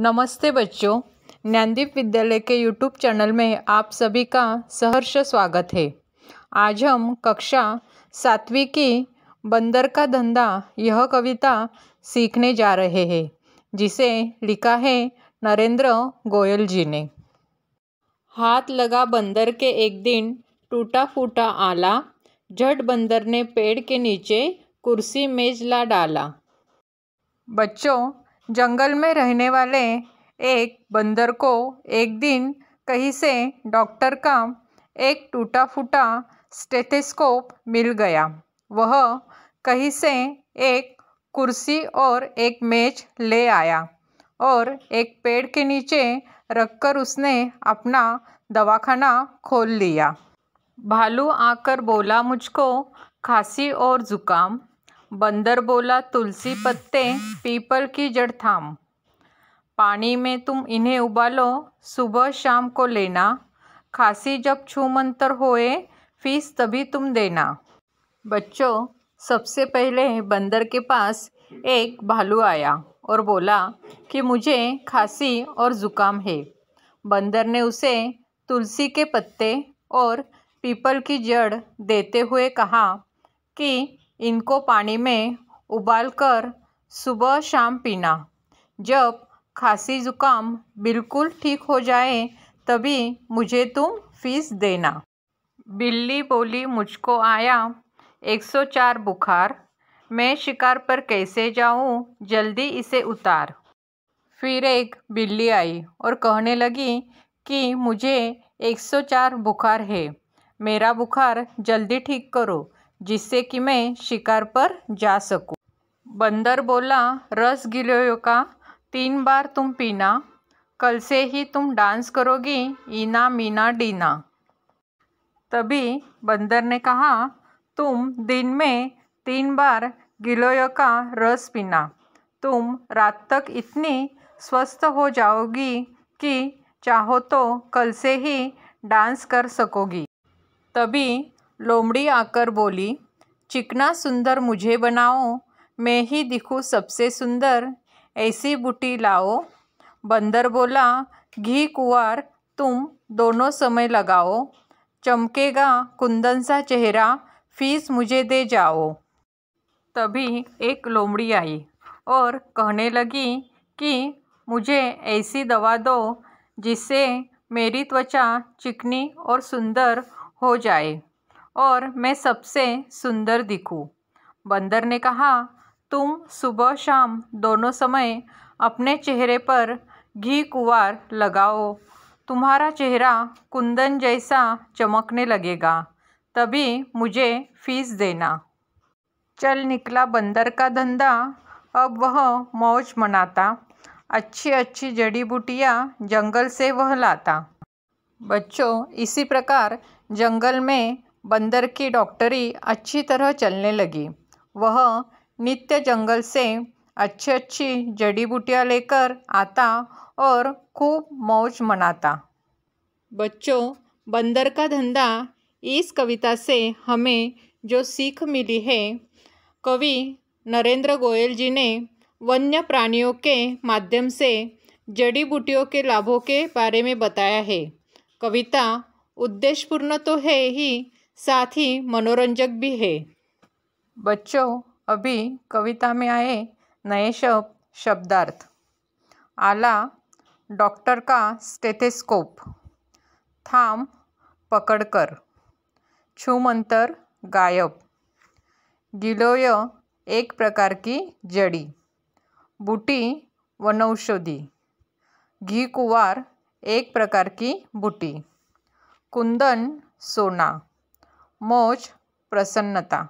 नमस्ते बच्चों ज्ञानदीप विद्यालय के यूट्यूब चैनल में आप सभी का सहर्ष स्वागत है आज हम कक्षा सातवीं की बंदर का धंधा यह कविता सीखने जा रहे हैं जिसे लिखा है नरेंद्र गोयल जी ने हाथ लगा बंदर के एक दिन टूटा फूटा आला झट बंदर ने पेड़ के नीचे कुर्सी मेज ला डाला बच्चों जंगल में रहने वाले एक बंदर को एक दिन कहीं से डॉक्टर का एक टूटा फूटा स्टेथेस्कोप मिल गया वह कहीं से एक कुर्सी और एक मेज ले आया और एक पेड़ के नीचे रखकर उसने अपना दवाखाना खोल लिया भालू आकर बोला मुझको खांसी और ज़ुकाम बंदर बोला तुलसी पत्ते पीपल की जड़ थाम पानी में तुम इन्हें उबालो सुबह शाम को लेना खांसी जब छूमंतर होए फीस तभी तुम देना बच्चों सबसे पहले बंदर के पास एक भालू आया और बोला कि मुझे खांसी और ज़ुकाम है बंदर ने उसे तुलसी के पत्ते और पीपल की जड़ देते हुए कहा कि इनको पानी में उबाल कर सुबह शाम पीना जब खांसी ज़ुकाम बिल्कुल ठीक हो जाए तभी मुझे तुम फीस देना बिल्ली बोली मुझको आया 104 बुखार मैं शिकार पर कैसे जाऊं जल्दी इसे उतार फिर एक बिल्ली आई और कहने लगी कि मुझे 104 बुखार है मेरा बुखार जल्दी ठीक करो जिससे कि मैं शिकार पर जा सकूं बंदर बोला रस गिलोय का तीन बार तुम पीना कल से ही तुम डांस करोगी ईना मीना डीना तभी बंदर ने कहा तुम दिन में तीन बार गिलोय का रस पीना तुम रात तक इतनी स्वस्थ हो जाओगी कि चाहो तो कल से ही डांस कर सकोगी तभी लोमड़ी आकर बोली चिकना सुंदर मुझे बनाओ मैं ही दिखूँ सबसे सुंदर ऐसी बूटी लाओ बंदर बोला घी कुवार तुम दोनों समय लगाओ चमकेगा कुंदन सा चेहरा फीस मुझे दे जाओ तभी एक लोमड़ी आई और कहने लगी कि मुझे ऐसी दवा दो जिससे मेरी त्वचा चिकनी और सुंदर हो जाए और मैं सबसे सुंदर दिखूं। बंदर ने कहा तुम सुबह शाम दोनों समय अपने चेहरे पर घी कुवार लगाओ तुम्हारा चेहरा कुंदन जैसा चमकने लगेगा तभी मुझे फीस देना चल निकला बंदर का धंधा अब वह मौज मनाता अच्छी अच्छी जड़ी बूटियाँ जंगल से वह लाता बच्चों इसी प्रकार जंगल में बंदर की डॉक्टरी अच्छी तरह चलने लगी वह नित्य जंगल से अच्छी अच्छी जड़ी बूटियाँ लेकर आता और खूब मौज मनाता बच्चों बंदर का धंधा इस कविता से हमें जो सीख मिली है कवि नरेंद्र गोयल जी ने वन्य प्राणियों के माध्यम से जड़ी बूटियों के लाभों के बारे में बताया है कविता उद्देश्यपूर्ण तो है ही साथ ही मनोरंजक भी है बच्चों अभी कविता में आए नए शब्द शब्दार्थ आला डॉक्टर का स्टेथेस्कोप थाम पकड़कर छूमंतर गायब गिलोय एक प्रकार की जड़ी बूटी वनौषधि घी कुवार एक प्रकार की बूटी कुंदन सोना મોજ પ્રસન્નતા